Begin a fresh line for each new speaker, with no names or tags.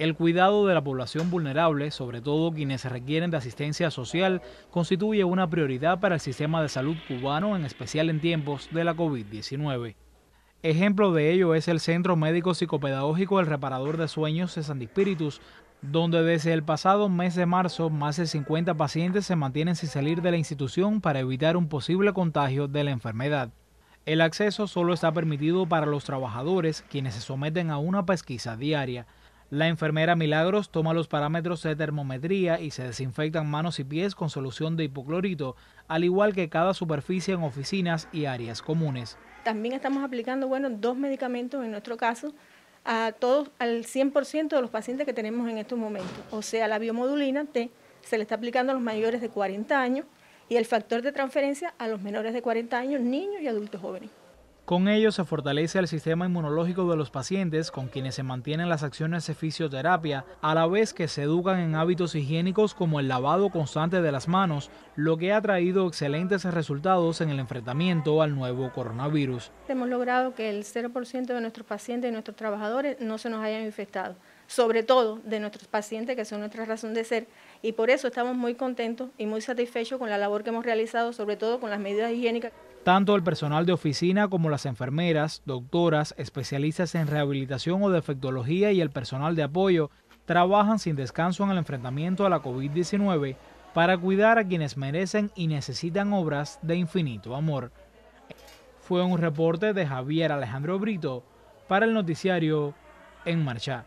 El cuidado de la población vulnerable, sobre todo quienes requieren de asistencia social, constituye una prioridad para el sistema de salud cubano, en especial en tiempos de la COVID-19. Ejemplo de ello es el Centro Médico Psicopedagógico El Reparador de Sueños de San Espíritus, donde desde el pasado mes de marzo más de 50 pacientes se mantienen sin salir de la institución para evitar un posible contagio de la enfermedad. El acceso solo está permitido para los trabajadores, quienes se someten a una pesquisa diaria. La enfermera Milagros toma los parámetros de termometría y se desinfectan manos y pies con solución de hipoclorito, al igual que cada superficie en oficinas y áreas comunes.
También estamos aplicando bueno, dos medicamentos en nuestro caso a todos, al 100% de los pacientes que tenemos en estos momentos. O sea, la biomodulina T se le está aplicando a los mayores de 40 años y el factor de transferencia a los menores de 40 años, niños y adultos jóvenes.
Con ello se fortalece el sistema inmunológico de los pacientes con quienes se mantienen las acciones de fisioterapia, a la vez que se educan en hábitos higiénicos como el lavado constante de las manos, lo que ha traído excelentes resultados en el enfrentamiento al nuevo coronavirus.
Hemos logrado que el 0% de nuestros pacientes y nuestros trabajadores no se nos hayan infectado, sobre todo de nuestros pacientes que son nuestra razón de ser, y por eso estamos muy contentos y muy satisfechos con la labor que hemos realizado, sobre todo con las medidas higiénicas.
Tanto el personal de oficina como las enfermeras, doctoras, especialistas en rehabilitación o defectología y el personal de apoyo trabajan sin descanso en el enfrentamiento a la COVID-19 para cuidar a quienes merecen y necesitan obras de infinito amor. Fue un reporte de Javier Alejandro Brito para el noticiario En Marcha.